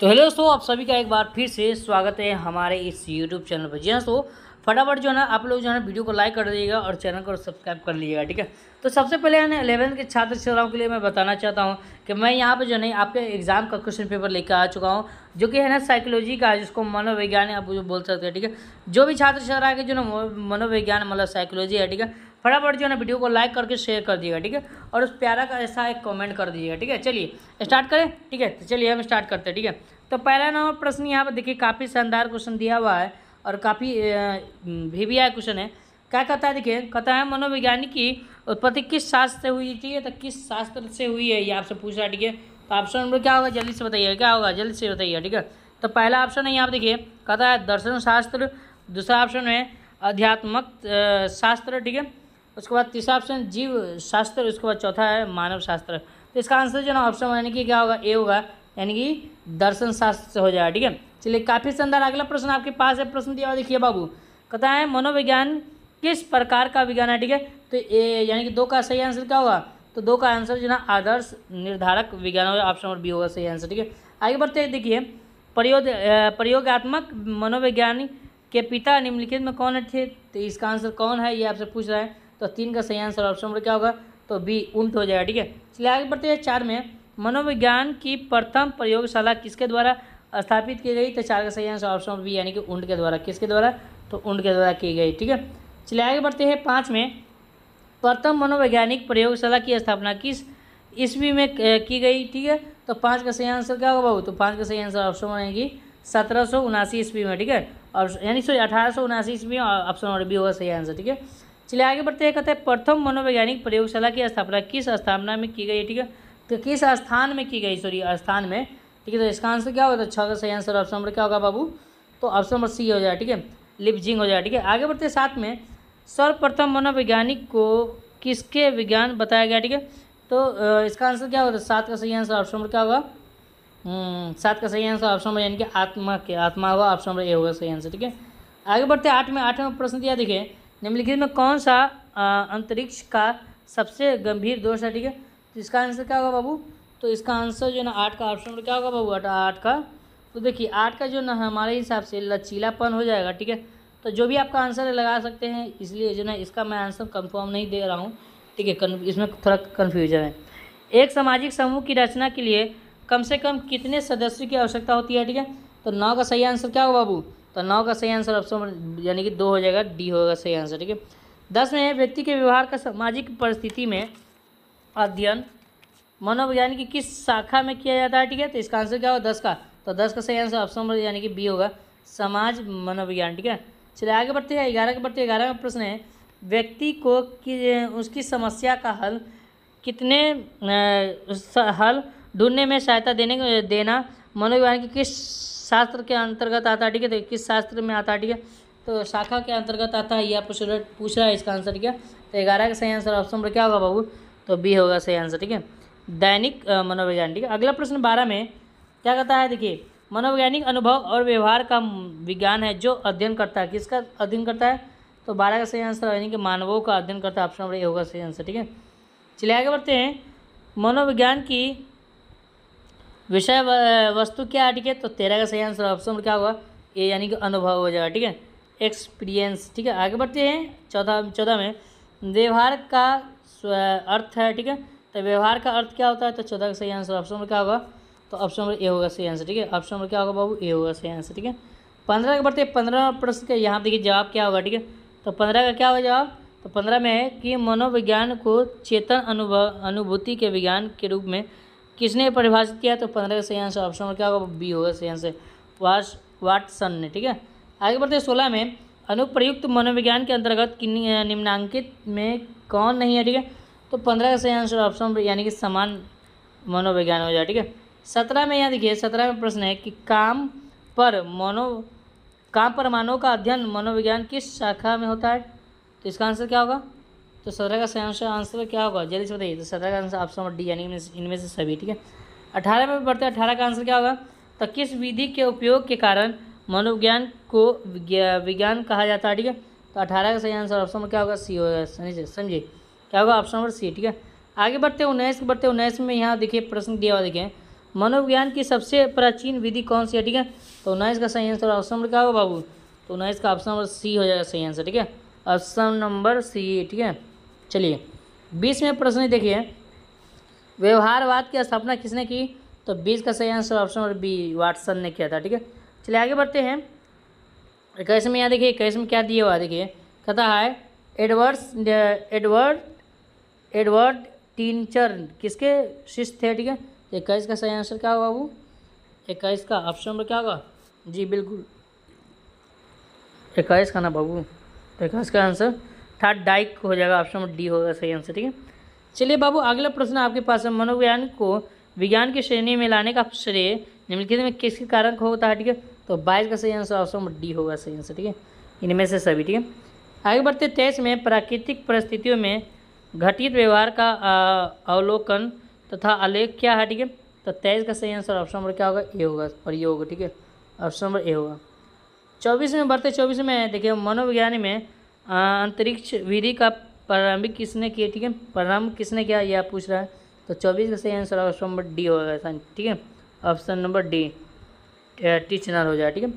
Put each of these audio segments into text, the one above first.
तो हेलो दोस्तों आप सभी का एक बार फिर से स्वागत है हमारे इस यूट्यूब चैनल पर जी हाँ तो फटाफट जो है ना आप लोग जो है ना वीडियो को लाइक कर दीजिएगा और चैनल को सब्सक्राइब कर लीजिएगा ठीक है तो सबसे पहले है ना एलेवंथ के छात्र छात्राओं के लिए मैं बताना चाहता हूँ कि मैं यहाँ पर जो है आपके एग्ज़ाम का क्वेश्चन पेपर लेकर आ चुका हूँ जो कि है ना साइकोलॉजी का जिसको मनोविज्ञान आप जो बोल सकते हैं ठीक है जो भी छात्र छात्रा के जो ना मनोविज्ञान मतलब साइकोलॉजी है ठीक है फटाफट जो है ना वीडियो को लाइक करके शेयर कर दिएगा ठीक है और उस प्यारा का ऐसा एक कमेंट कर दीजिएगा ठीक है चलिए स्टार्ट करें ठीक है तो चलिए हम स्टार्ट करते हैं ठीक है तो पहला नंबर प्रश्न यहाँ पर देखिए काफ़ी शानदार क्वेश्चन दिया हुआ है और काफ़ी भी भी आया क्वेश्चन है क्या कहता है देखिए कहता है मनोवैज्ञानिक की उत्पत्ति किस शास्त्र से हुई ठीक है तो किस शास्त्र से हुई है ये आपसे पूछ रहा है ठीक है तो ऑप्शन नंबर क्या होगा जल्दी से बताइए क्या होगा जल्दी से बताइए ठीक है तो पहला ऑप्शन है यहाँ पर देखिए कहता है दर्शन शास्त्र दूसरा ऑप्शन है अध्यात्मक शास्त्र ठीक है उसके बाद तीसरा ऑप्शन जीव शास्त्र उसके बाद चौथा है मानव शास्त्र तो इसका आंसर जो ना ऑप्शन यानी कि क्या होगा ए होगा यानी कि दर्शन शास्त्र से हो जाएगा ठीक है चलिए काफ़ी शानदार अगला प्रश्न आपके पास है प्रश्न दिया देखिए बाबू कहता है मनोविज्ञान किस प्रकार का विज्ञान है ठीक है तो ए यानी कि दो का सही आंसर क्या होगा तो दो का आंसर जो ना आदर्श निर्धारक विज्ञान होगा ऑप्शन नंबर बी होगा सही आंसर ठीक है आगे बढ़ते हैं देखिए प्रयोग प्रयोगात्मक मनोवैज्ञानिक के पिता निम्नलिखित में कौन है थे तो इसका आंसर कौन है ये आपसे पूछ रहा है तो तीन का सही आंसर ऑप्शन नंबर क्या होगा तो बी उल्ट हो जाएगा ठीक है चलिए आगे बढ़ते हैं चार में मनोविज्ञान की प्रथम प्रयोगशाला किसके द्वारा स्थापित की गई तो चार का सही आंसर ऑप्शन बी यानी कि उंड के द्वारा किसके द्वारा तो उंड के द्वारा की गई ठीक है चलिए आगे बढ़ते हैं पाँच में प्रथम मनोवैज्ञानिक प्रयोगशाला की स्थापना किस ईस्वी में की गई ठीक है तो पाँच का सही आंसर क्या होगा बाबू तो पाँच का सही आंसर ऑप्शन बनेगी सत्रह सौ उनासी ईस्वी में ठीक है और यानी सॉरी अठारह सौ उनासी ईस्वी में ऑप्शन नंबर बी होगा सही आंसर ठीक है चलिए आगे बढ़ते हैं कहते हैं प्रथम मनोवैज्ञानिक प्रयोगशाला की स्थापना किस स्थापना में की गई ठीक है तो किस स्थान में की गई सॉरी स्थान में ठीक है तो इसका आंसर क्या होगा तो छः का सही आंसर ऑप्शन नंबर क्या होगा बाबू तो ऑप्शन नंबर सी हो जाएगा ठीक है लिपजिंग हो जाएगा ठीक है आगे बढ़ते साथ में सर्वप्रथम मनोवैज्ञानिक को किसके विज्ञान बताया गया ठीक है तो इसका आंसर क्या होगा तो सात का सही आंसर ऑप्शन नंबर क्या होगा हम्म, सात का सही आंसर ऑप्शन नंबर यानी कि आत्मा के आत्मा होगा ऑप्शन नंबर ए होगा सही आंसर ठीक है आगे बढ़ते आठ में आठ में प्रश्न दिया देखिए निम्नलिखित में कौन सा अंतरिक्ष का सबसे गंभीर दोष है ठीक है तो इसका आंसर क्या होगा बाबू तो इसका आंसर जो है ना आठ का ऑप्शन क्या होगा बाबू आठ का तो देखिए आठ का जो ना हमारे हिसाब से लचीलापन हो जाएगा ठीक है तो जो भी आपका आंसर है लगा सकते हैं इसलिए जो ना इसका मैं आंसर कंफर्म नहीं दे रहा हूँ ठीक है इसमें थोड़ा कन्फ्यूजन है एक सामाजिक समूह की रचना के लिए कम से कम कितने सदस्यों की आवश्यकता होती है ठीक है तो नौ का सही आंसर क्या होगा बाबू तो नौ का सही आंसर ऑप्शन यानी कि दो हो जाएगा डी होगा सही आंसर ठीक है दस में है व्यक्ति के व्यवहार का सामाजिक परिस्थिति में अध्ययन मनोविज्ञान की किस शाखा में किया जाता है ठीक है तो इसका आंसर क्या होगा दस का तो दस का सही आंसर ऑप्शन नंबर यानी कि बी होगा समाज मनोविज्ञान ठीक है चलिए आगे बढ़ते हैं ग्यारह के बढ़ते ग्यारह का प्रश्न है व्यक्ति को कि उसकी समस्या का हल कितने हल ढूंढने में सहायता देने देना मनोविज्ञान की किस शास्त्र के अंतर्गत आता है ठीक है तो किस शास्त्र में आता है ठीक है तो शाखा के अंतर्गत आता है यह आपको पूछ रहा है इसका आंसर क्या तो ग्यारह का सही आंसर ऑप्शन नंबर क्या होगा बाबू तो बी होगा सही आंसर ठीक है दैनिक मनोविज्ञान ठीक है अगला प्रश्न बारह में क्या कहता है देखिए मनोवैज्ञानिक अनुभव और व्यवहार का विज्ञान है जो अध्ययन करता है किसका अध्ययन करता है तो बारह का सही आंसर यानी कि मानवों का अध्ययन करता है ऑप्शन नंबर ए होगा सही आंसर ठीक है चलिए आगे बढ़ते हैं मनोविज्ञान की विषय वस्तु क्या है ठीक है तो तेरह का सही आंसर ऑप्शन क्या होगा ए यानी कि अनुभव हो जाएगा ठीक है एक्सपीरियंस ठीक है आगे बढ़ते हैं चौदह चौदह में व्यवहार का अर्थ है ठीक है तो व्यवहार का अर्थ क्या होता है तो चौदह का सही आंसर ऑप्शन नंबर क्या होगा तो ऑप्शन नंबर ए होगा सही आंसर ठीक है ऑप्शन नंबर क्या होगा बाबू ए होगा सही आंसर ठीक है पंद्रह के बढ़ते पंद्रह प्रश्न का यहाँ देखिए जवाब क्या होगा ठीक है तो पंद्रह का क्या होगा जवाब तो पंद्रह में है कि मनोविज्ञान को चेतन अनुभव अनुभूति के विज्ञान के रूप में किसने परिभाषित किया तो पंद्रह का सही आंसर ऑप्शन नंबर क्या होगा बी होगा सही आंसर वाश वाटसन ने ठीक है आगे बढ़ते सोलह में अनुप्रयुक्त मनोविज्ञान के अंतर्गत निम्नांकित में कौन नहीं है ठीक है तो पंद्रह का सही आंसर ऑप्शन यानी कि समान मनोविज्ञान हो जाए ठीक है सत्रह में यहाँ देखिए सत्रह में प्रश्न है कि काम पर मनो काम परमाणु का अध्ययन मनोविज्ञान किस शाखा में होता है तो इसका आंसर क्या होगा तो सत्रह का सही आंसर क्या होगा जल्दी से बताइए तो सत्रह का आंसर ऑप्शन नंबर डी यानी इनमें से सभी ठीक है अठारह में बढ़ते हैं अठारह का आंसर क्या होगा तो किस विधि के उपयोग के कारण मनोविज्ञान को विज्ञान कहा जाता है ठीक है तो अठारह का सही आंसर ऑप्शन नंबर क्या होगा सी होगा समझिए समझिए क्या होगा ऑप्शन नंबर सी ठीक है आगे बढ़ते हैं उन्नीस बढ़ते उन्नीस में यहाँ देखिए प्रश्न दिया हुआ देखिए मनोविज्ञान की सबसे प्राचीन विधि कौन सी है ठीक है तो उन्नीस का सही आंसर ऑप्शन नंबर क्या होगा बाबू तो उन्नीस का ऑप्शन नंबर सी हो जाएगा सही आंसर ठीक है ऑप्शन नंबर सी ठीक है चलिए बीसवें प्रश्न देखिए व्यवहारवाद की स्थापना किसने की तो बीस का सही आंसर ऑप्शन और बी वाटसन ने किया था ठीक है चलिए आगे बढ़ते हैं इक्कीस में यहाँ देखिए इक्कीस में क्या दिया हुआ देखिए कहता है एडवर्ड्स एडवर्ड एडवर्ड टीनचर किसके शिष्य थे ठीक है इक्कीस का सही आंसर क्या होगा वो इक्कीस का ऑप्शन नंबर क्या होगा जी बिल्कुल इक्कीस का ना बाबू इक्कीस का आंसर थर्ड डाइक हो जाएगा ऑप्शन नंबर डी होगा सही आंसर ठीक है चलिए बाबू अगला प्रश्न आपके पास है मनोविज्ञान को विज्ञान की श्रेणी में लाने का श्रेय निम्नलिखित में किसके कारण होता है ठीक है तो बाईस का सही आंसर ऑप्शन नंबर डी होगा सही आंसर ठीक है इनमें से सभी ठीक है आगे बढ़ते तेईस में प्राकृतिक परिस्थितियों में घटित व्यवहार का अवलोकन तथा आलेख क्या है ठीक है तो तेईस का सही आंसर ऑप्शन नंबर क्या होगा ए होगा और ये होगा ठीक है ऑप्शन नंबर ए होगा चौबीस में बढ़ते चौबीस में देखिए मनोविज्ञान में अंतरिक्ष विधि का प्रारंभिक किसने किया ठीक है प्रारंभ किसने किया यह पूछ रहा है तो चौबीस का सही आंसर ऑप्शन नंबर डी होगा ठीक है ऑप्शन नंबर डी टी हो जाए ठीक है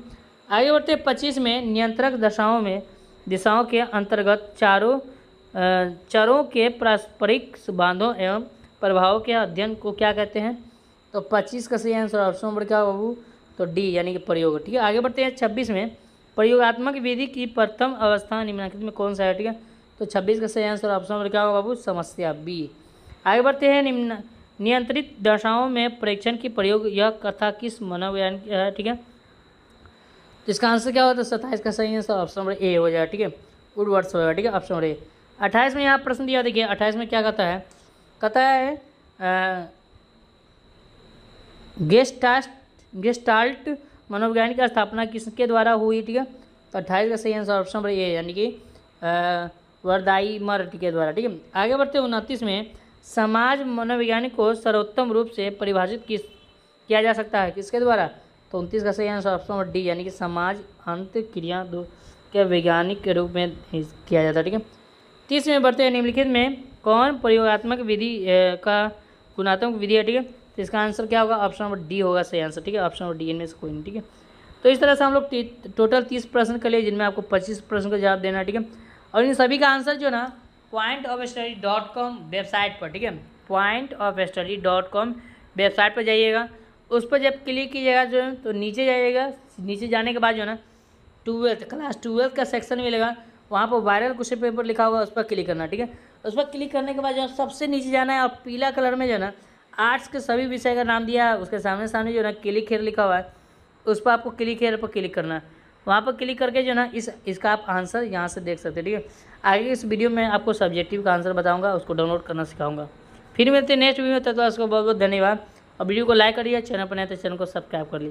आगे बढ़ते पच्चीस में नियंत्रक दशाओं में दिशाओं के अंतर्गत चारों चरों के पारस्परिक बांधों एवं प्रभावों के अध्ययन को क्या कहते हैं तो पच्चीस का सही आंसर ऑप्शन नंबर क्या बाबू तो डी यानी कि प्रयोग ठीक है आगे बढ़ते हैं छब्बीस में प्रयोगात्मक विधि की प्रथम अवस्था निम्नलिखित में कौन सा है ठीक है तो छब्बीस का सही आंसर ऑप्शन नंबर क्या होगा बाबू समस्या बी आगे बढ़ते हैं निम्न नियंत्रित दशाओं में परीक्षण की प्रयोग यह कथा किस मनोविज्ञान की है ठीक है इसका आंसर क्या होगा तो सत्ताईस का सही आंसर ऑप्शन नंबर ए हो जाएगा ठीक है वर्ड्स होगा ठीक है ऑप्शन नंबर ए अट्ठाईस में यहाँ प्रश्न दिया देखिए अट्ठाईस में क्या कहता है कहता है गेस्टास्ट गेस्टाल्ट मनोविज्ञान की स्थापना किसके द्वारा हुई ठीक है तो अट्ठाईस का सही आंसर ऑप्शन नंबर ए यानी कि वरदाई मर के द्वारा ठीक है आगे बढ़ते उनतीस में समाज मनोविज्ञान को सर्वोत्तम रूप से परिभाषित किस किया जा सकता है किसके द्वारा तो उनतीस का सही आंसर ऑप्शन नंबर डी यानी कि समाज अंत क्रिया दो के वैज्ञानिक के रूप में किया जाता है ठीक है तीस में बढ़ते हैं निम्नलिखित में कौन प्रयोगात्मक विधि का गुणात्मक विधि है ठीक है तो इसका आंसर क्या होगा ऑप्शन नंबर डी होगा सही आंसर ठीक है ऑप्शन नंबर डी इनमें से कोई नहीं ठीक है तो इस तरह से हम लोग टोटल तीस प्रश्न कर लिए जिनमें आपको पच्चीस प्रश्न का जवाब देना है ठीक है और इन सभी का आंसर जो ना point of study dot com website पर ठीक है point of study dot com website पर जाइएगा उस पर जब क्लिक कीजिएगा जो है तो नीचे जाइएगा नीचे जाने के बाद जो है ना ट्वेल्थ क्लास ट्वेल्थ का सेक्शन मिलेगा वहाँ पर वायरल क्वेश्चन पेपर लिखा होगा उस पर क्लिक करना ठीक है उस पर क्लिक करने के बाद जो सबसे नीचे जाना है और पीला कलर में जो है ना आर्ट्स के सभी विषय का नाम दिया है उसके सामने सामने जो ना क्लिक हेयर लिखा हुआ है उस पर आपको क्लिक हेयर पर क्लिक करना है वहाँ पर क्लिक करके जो है ना इस इसका आप आंसर यहाँ से देख सकते हैं ठीक है आगे इस वीडियो में आपको सब्जेक्टिव का आंसर बताऊँगा उसको डाउनलोड करना सिखाऊंगा फिर मिलते नेक्स्ट वीडियो में तो उसको बहुत बहुत धन्यवाद और वीडियो को लाइक करिए चैनल पर नए तो चैनल को सब्सक्राइब कर लीजिए